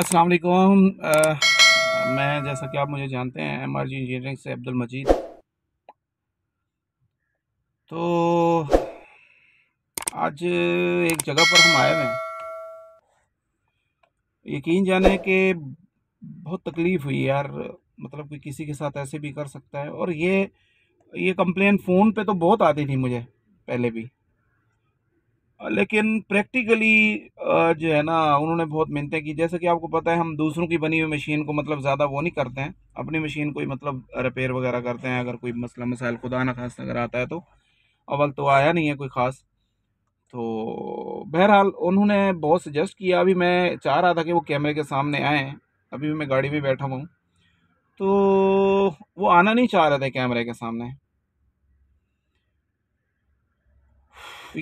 अस्सलाम वालेकुम मैं जैसा कि आप मुझे जानते हैं एम आर जी इंजीनियरिंग से अब्दुल मजीद तो आज एक जगह पर हम आए हुए हैं यकीन जाने के बहुत तकलीफ़ हुई यार मतलब कि किसी के साथ ऐसे भी कर सकता है और ये ये कंप्लेन फ़ोन पे तो बहुत आती थी मुझे पहले भी लेकिन प्रैक्टिकली जो है ना उन्होंने बहुत मेहनतें की जैसे कि आपको पता है हम दूसरों की बनी हुई मशीन को मतलब ज़्यादा वो नहीं करते हैं अपनी मशीन कोई मतलब रिपेयर वगैरह करते हैं अगर कोई मसला मसाइल खुदा ना खास अगर आता है तो अव्वल तो आया नहीं है कोई ख़ास तो बहरहाल उन्होंने बहुत सजेस्ट किया अभी मैं चाह रहा था कि वो कैमरे के सामने आए अभी भी मैं गाड़ी में बैठा हुआ तो वो आना नहीं चाह रहे थे कैमरे के सामने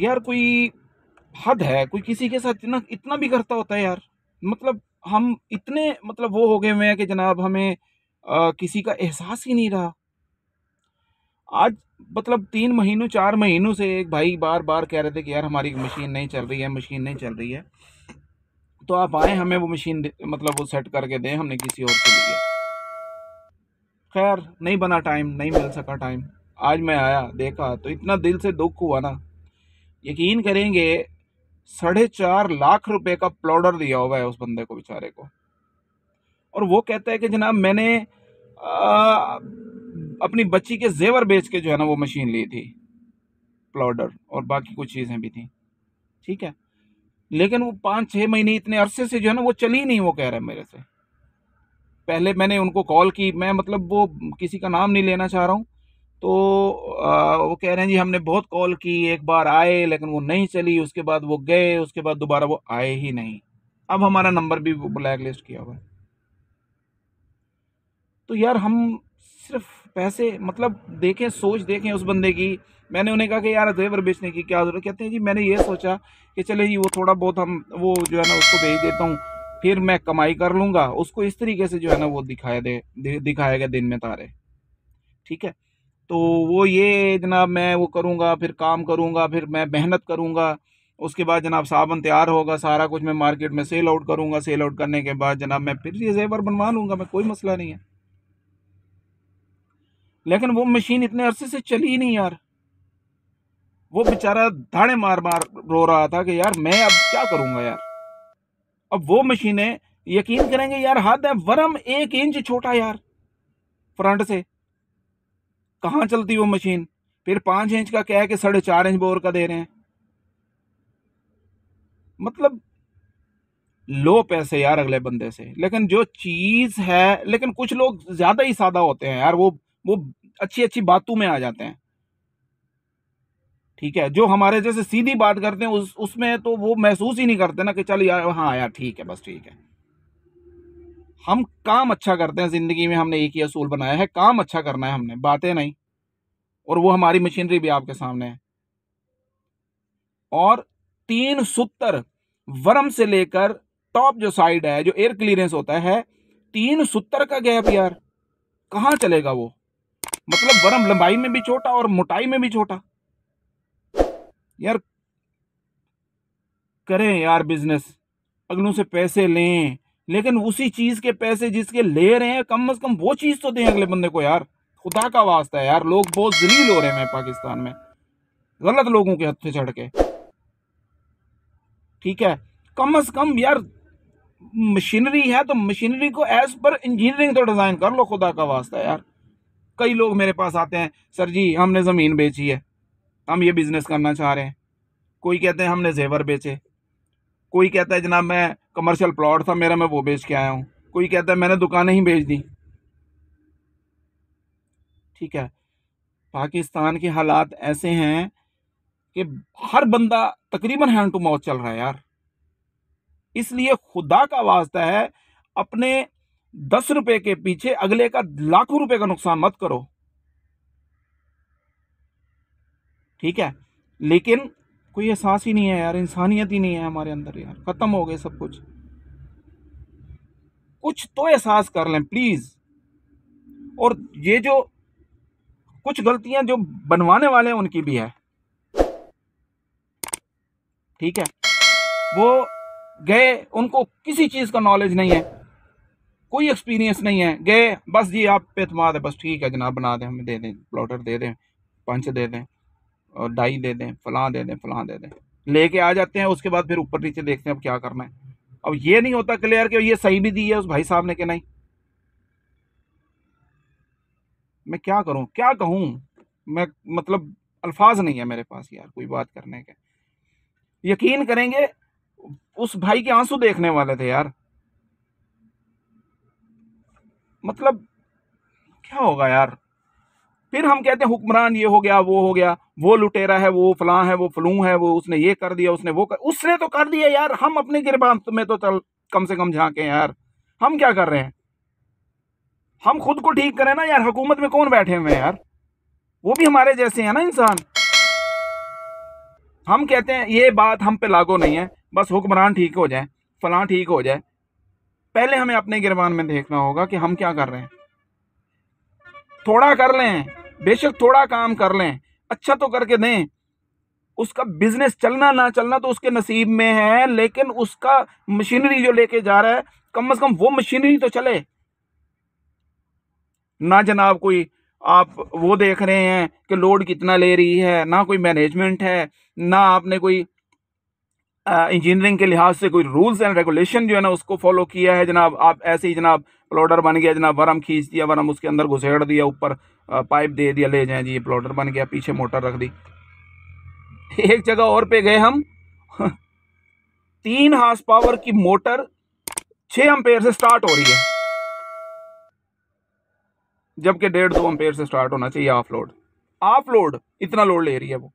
यार कोई हद है कोई किसी के साथ इतना इतना भी करता होता है यार मतलब हम इतने मतलब वो हो गए हुए हैं कि जनाब हमें आ, किसी का एहसास ही नहीं रहा आज मतलब तीन महीनों चार महीनों से एक भाई बार बार कह रहे थे कि यार हमारी मशीन नहीं चल रही है मशीन नहीं चल रही है तो आप आए हमें वो मशीन मतलब वो सेट करके दें हमने किसी और को लिया खैर नहीं बना टाइम नहीं मिल सका टाइम आज मैं आया देखा तो इतना दिल से दुख हुआ ना यकीन करेंगे साढ़े चार लाख रुपए का प्लॉडर दिया हुआ है उस बंदे को बेचारे को और वो कहता है कि जनाब मैंने आ, अपनी बच्ची के जेवर बेच के जो है ना वो मशीन ली थी प्लाउडर और बाकी कुछ चीज़ें भी थी ठीक है लेकिन वो पाँच छः महीने इतने अरसे से जो है ना वो चली नहीं वो कह रहे हैं मेरे से पहले मैंने उनको कॉल की मैं मतलब वो किसी का नाम नहीं लेना चाह रहा हूँ तो आ, वो कह रहे हैं जी हमने बहुत कॉल की एक बार आए लेकिन वो नहीं चली उसके बाद वो गए उसके बाद दोबारा वो आए ही नहीं अब हमारा नंबर भी ब्लैक लिस्ट किया हुआ है तो यार हम सिर्फ पैसे मतलब देखें सोच देखें उस बंदे की मैंने उन्हें कहा कि यार जेवर बेचने की क्या ज़रूरत कहते हैं जी मैंने ये सोचा कि चले जी वो थोड़ा बहुत हम वो जो है ना उसको भेज देता हूँ फिर मैं कमाई कर लूँगा उसको इस तरीके से जो है ना वो दिखाया दे दिखाया गया दिन में तारे ठीक है तो वो ये जनाब मैं वो करूँगा फिर काम करूँगा फिर मैं मेहनत करूँगा उसके बाद जनाब साबन तैयार होगा सारा कुछ मैं मार्केट में सेल आउट करूँगा सेल आउट करने के बाद जनाब मैं फिर ये जेवर बनवा लूँगा मैं कोई मसला नहीं है लेकिन वो मशीन इतने अरसे से चली नहीं यार वो बेचारा धाड़े मार मार रो रहा था कि यार मैं अब क्या करूँगा यार अब वो मशीनें यकीन करेंगे यार हाथ है वरम एक इंच छोटा यार फ्रंट से कहाँ चलती वो मशीन फिर पाँच इंच का कह के साढ़े चार इंच बोर का दे रहे हैं मतलब लो पैसे यार अगले बंदे से लेकिन जो चीज़ है लेकिन कुछ लोग ज़्यादा ही सादा होते हैं यार वो वो अच्छी अच्छी बातों में आ जाते हैं ठीक है जो हमारे जैसे सीधी बात करते हैं उस उसमें तो वो महसूस ही नहीं करते ना कि चल यार हाँ यार ठीक है बस ठीक है हम काम अच्छा करते हैं ज़िंदगी में हमने एक ही असूल बनाया है काम अच्छा करना है हमने बातें नहीं और वो हमारी मशीनरी भी आपके सामने है और तीन सूत्र वर्म से लेकर टॉप जो साइड है जो एयर क्लियरेंस होता है तीन सूत्र का गैप यार कहाँ चलेगा वो मतलब वर्म लंबाई में भी छोटा और मोटाई में भी छोटा यार करें यार बिजनेस अगलों से पैसे लें लेकिन उसी चीज के पैसे जिसके ले रहे हैं कम अज कम वो चीज तो दें अगले बंदे को यार खुदा का वास्ता है यार लोग बहुत जलील हो रहे हैं पाकिस्तान में गलत लोगों के हथे चढ़ के ठीक है कम अज कम यार मशीनरी है तो मशीनरी को एज पर इंजीनियरिंग तो डिज़ाइन कर लो खुदा का वास्ता है यार कई लोग मेरे पास आते हैं सर जी हमने ज़मीन बेची है हम ये बिज़नेस करना चाह रहे हैं कोई कहते हैं हमने जेवर बेचे कोई कहता है जनाब मैं कमर्शियल प्लॉट था मेरा मैं वो बेच के आया हूँ कोई कहता है मैंने दुकानें ही बेच दी ठीक है पाकिस्तान के हालात ऐसे हैं कि हर बंदा तकरीबन हैंड टू माउथ चल रहा है यार इसलिए खुदा का वास्ता है अपने दस रुपए के पीछे अगले का लाखों रुपए का नुकसान मत करो ठीक है लेकिन कोई एहसास ही नहीं है यार इंसानियत ही नहीं है हमारे अंदर यार ख़त्म हो गए सब कुछ कुछ तो एहसास कर लें प्लीज़ और ये जो कुछ गलतियां जो बनवाने वाले हैं उनकी भी है ठीक है वो गए उनको किसी चीज़ का नॉलेज नहीं है कोई एक्सपीरियंस नहीं है गए बस जी आप पे है बस ठीक है जनाब बना दें हमें दे दें प्लॉटर दे दें पंच दे दें और डाई दे दें फलां दे दें फलां दे दें लेके आ जाते हैं उसके बाद फिर ऊपर नीचे देखते हैं अब क्या करना है अब ये नहीं होता क्लियर कि ये सही भी दी है उस भाई साहब ने कि नहीं मैं क्या करूं क्या कहूं मैं मतलब अल्फाज नहीं है मेरे पास यार कोई बात करने के यकीन करेंगे उस भाई के आंसू देखने वाले थे यार मतलब क्या होगा यार फिर हम कहते हैं हुक्मरान ये हो गया वो हो गया वो लुटेरा है वो फलां है वो फलू है वो उसने ये कर दिया उसने वो कर उसने तो कर दिया यार हम अपने गिरबान में तो चल कम से कम झांके यार हम क्या कर रहे हैं हम खुद को ठीक करें ना यार हुकूमत में कौन बैठे हुए हैं यार वो भी हमारे जैसे हैं ना इंसान हम कहते हैं ये बात हम पे लागू नहीं है बस हुक्मरान ठीक हो जाए फलां ठीक हो जाए पहले हमें अपने गिरबान में देखना होगा कि हम क्या कर रहे हैं थोड़ा कर लें बेशक थोड़ा काम कर लें अच्छा तो करके दें उसका बिजनेस चलना ना चलना तो उसके नसीब में है लेकिन उसका मशीनरी जो लेके जा रहा है कम से कम वो मशीनरी तो चले ना जनाब कोई आप वो देख रहे हैं कि लोड कितना ले रही है ना कोई मैनेजमेंट है ना आपने कोई इंजीनियरिंग के लिहाज से कोई रूल्स एंड रेगुलेशन जो है ना उसको फॉलो किया है जनाब आप ऐसे ही जनाब प्लॉटर बन गया जनाब वरम खींच दिया वरम उसके अंदर घुसेड़ दिया ऊपर पाइप दे दिया ले जाए जी ये प्लॉटर बन गया पीछे मोटर रख दी एक जगह और पे गए हम तीन हाथ पावर की मोटर छ अम्पेयर से स्टार्ट हो रही है जबकि डेढ़ दो अम्पेयर से स्टार्ट होना चाहिए ऑफ लोड ऑफ लोड इतना लोड ले रही है वो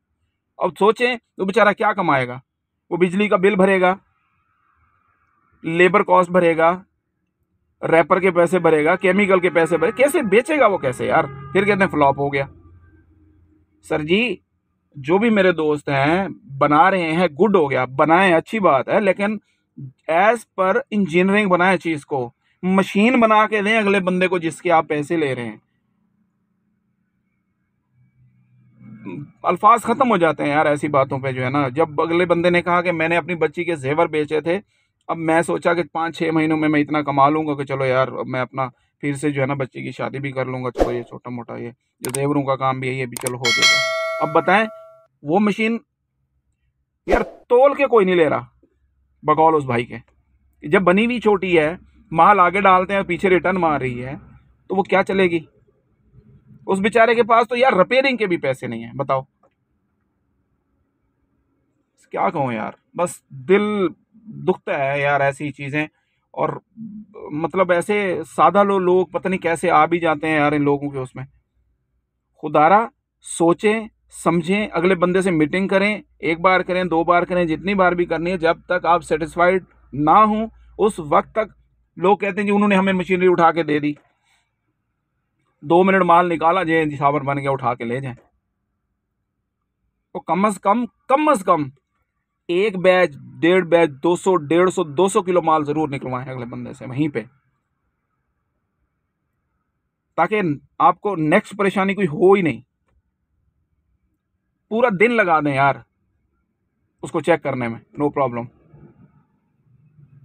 अब सोचें तो बेचारा क्या कमाएगा वो बिजली का बिल भरेगा लेबर कॉस्ट भरेगा रैपर के पैसे भरेगा केमिकल के पैसे भरे कैसे बेचेगा वो कैसे यार फिर कहते हैं फ्लॉप हो गया सर जी जो भी मेरे दोस्त हैं बना रहे हैं गुड हो गया बनाए अच्छी बात है लेकिन एज पर इंजीनियरिंग बनाए चीज़ को मशीन बना के दें अगले बंदे को जिसके आप पैसे ले रहे हैं अल्फाज ख़त्म हो जाते हैं यार ऐसी बातों पे जो है ना जब अगले बंदे ने कहा कि मैंने अपनी बच्ची के जेवर बेचे थे अब मैं सोचा कि पाँच छः महीनों में मैं इतना कमा लूँगा कि चलो यार अब मैं अपना फिर से जो है ना बच्ची की शादी भी कर लूँगा चलो ये छोटा मोटा ये जो जेवरों का काम भी है ये भी चलो हो जाएगा अब बताएं वो मशीन यार तोल के कोई नहीं ले रहा बकौल उस भाई के जब बनी हुई छोटी है माल आगे डालते हैं पीछे रिटर्न मार रही है तो वो क्या चलेगी उस बेचारे के पास तो यार रिपेयरिंग के भी पैसे नहीं हैं बताओ क्या कहूँ यार बस दिल दुखता है यार ऐसी चीज़ें और मतलब ऐसे सादा लो लोग पता नहीं कैसे आ भी जाते हैं यार इन लोगों के उसमें खुदारा सोचें समझें अगले बंदे से मीटिंग करें एक बार करें दो बार करें जितनी बार भी करनी है जब तक आप सेटिस्फाइड ना हो उस वक्त तक लोग कहते हैं जी उन्होंने हमें मशीनरी उठा के दे दी दो मिनट माल निकाला जे साबन बन गया उठा के ले जाए तो कम अज़ कम कम अज़ कम एक बैच डेढ़ बैच दो सौ डेढ़ सौ दो सौ किलो माल जरूर निकलवाएं अगले बंदे से वहीं पे ताकि आपको नेक्स्ट परेशानी कोई हो ही नहीं पूरा दिन लगा दें यार उसको चेक करने में नो प्रॉब्लम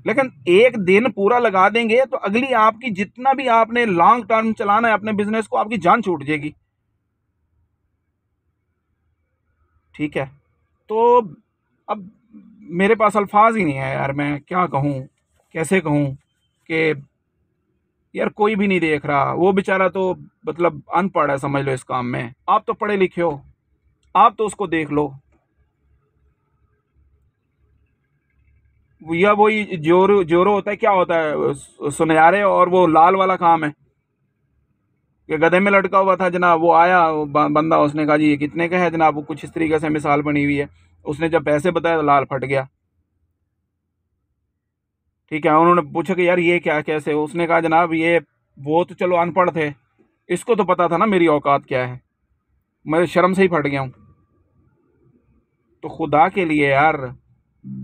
लेकिन एक दिन पूरा लगा देंगे तो अगली आपकी जितना भी आपने लॉन्ग टर्म चलाना है अपने बिजनेस को आपकी जान छूट जाएगी ठीक है तो अब मेरे पास अल्फाज ही नहीं है यार मैं क्या कहूँ कैसे कहूँ कि यार कोई भी नहीं देख रहा वो बेचारा तो मतलब अनपढ़ है समझ लो इस काम में आप तो पढ़े लिखे हो आप तो उसको देख लो या वही जोर जोरो होता है क्या होता है सुनारे और वो लाल वाला काम है कि गधे में लटका हुआ था जनाब वो आया बंदा उसने कहा जी ये कितने का है जनाब वो कुछ इस तरीके से मिसाल बनी हुई है उसने जब पैसे बताए तो लाल फट गया ठीक है उन्होंने पूछा कि यार ये क्या कैसे उसने कहा जनाब ये वो तो चलो अनपढ़ थे इसको तो पता था ना मेरी औकात क्या है मैं तो शर्म से ही फट गया हूँ तो खुदा के लिए यार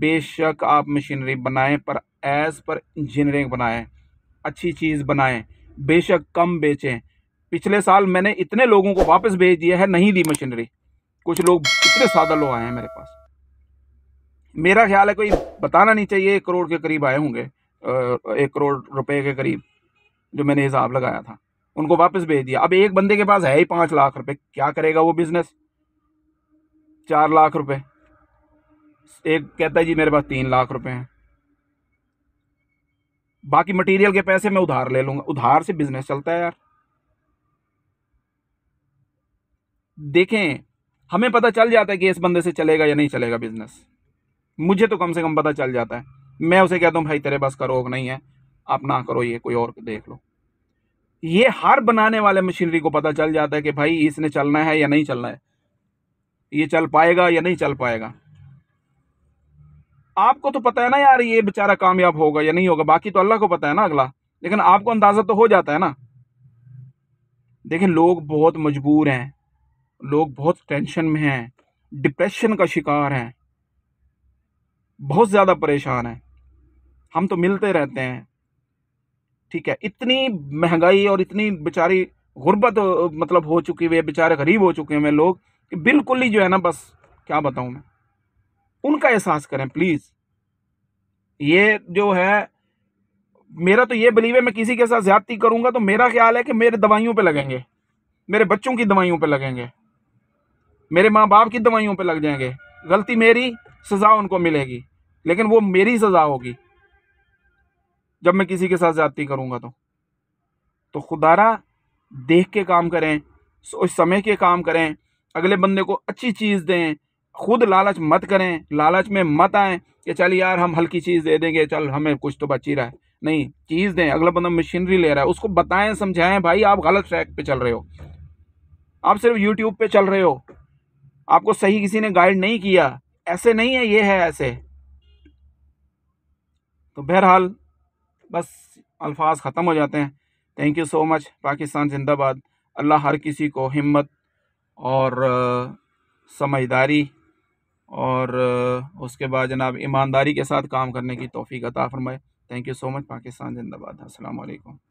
बेशक आप मशीनरी बनाएं पर एज पर इंजीनियरिंग बनाएं अच्छी चीज़ बनाएं बेशक कम बेचें पिछले साल मैंने इतने लोगों को वापस भेज दिया है नहीं दी मशीनरी कुछ लोग इतने सादा लोग आए हैं मेरे पास मेरा ख्याल है कोई बताना नहीं चाहिए एक करोड़ के करीब आए होंगे एक करोड़ रुपए के करीब जो मैंने हिसाब लगाया था उनको वापस भेज दिया अब एक बंदे के पास है ही पाँच लाख रुपए क्या करेगा वो बिजनेस चार लाख रुपए एक कहता है जी मेरे पास तीन लाख रुपए हैं बाकी मटेरियल के पैसे मैं उधार ले लूंगा उधार से बिजनेस चलता है यार देखें हमें पता चल जाता है कि इस बंदे से चलेगा या नहीं चलेगा बिजनेस मुझे तो कम से कम पता चल जाता है मैं उसे कहता हूँ भाई तेरे बस का रोग नहीं है आप ना करो ये कोई और देख लो ये हर बनाने वाले मशीनरी को पता चल जाता है कि भाई इसने चलना है या नहीं चलना है ये चल पाएगा या नहीं चल पाएगा आपको तो पता है ना यार ये बेचारा कामयाब होगा या नहीं होगा बाकी तो अल्लाह को पता है ना अगला लेकिन आपको अंदाजा तो हो जाता है ना देखिए लोग बहुत मजबूर हैं लोग बहुत टेंशन में हैं डिप्रेशन का शिकार हैं बहुत ज़्यादा परेशान हैं हम तो मिलते रहते हैं ठीक है इतनी महंगाई और इतनी बेचारी गुर्बत मतलब हो चुकी हुई है बेचारे गरीब हो चुके हैं लोग कि बिल्कुल ही जो है ना बस क्या बताऊँ मैं उनका एहसास करें प्लीज़ ये जो है मेरा तो ये बिलीव है मैं किसी के साथ ज्यादती करूंगा तो मेरा ख्याल है कि मेरे दवाइयों पे लगेंगे मेरे बच्चों की दवाइयों पे लगेंगे मेरे माँ बाप की दवाइयों पे लग जाएंगे गलती मेरी सज़ा उनको मिलेगी लेकिन वो मेरी सज़ा होगी जब मैं किसी के साथ ज़्यादती करूँगा तो तो खुदारा देख के काम करें सोच समय के काम करें अगले बंदे को अच्छी चीज़ दें खुद लालच मत करें लालच में मत आए कि चल यार हम हल्की चीज़ दे देंगे चल हमें कुछ तो बची रहा है नहीं चीज़ दें अगला बंदा मशीनरी ले रहा है उसको बताएं समझाएं भाई आप गलत ट्रैक पे चल रहे हो आप सिर्फ यूट्यूब पे चल रहे हो आपको सही किसी ने गाइड नहीं किया ऐसे नहीं है ये है ऐसे तो बहरहाल बस अल्फाज ख़त्म हो जाते हैं thank you so much Pakistan जिंदाबाद अल्लाह हर किसी को हिम्मत और समझदारी और उसके बाद जनाब ईमानदारी के साथ काम करने की तोफ़ी अता फरमाए thank you so much Pakistan जिंदाबाद अस्सलाम वालेकुम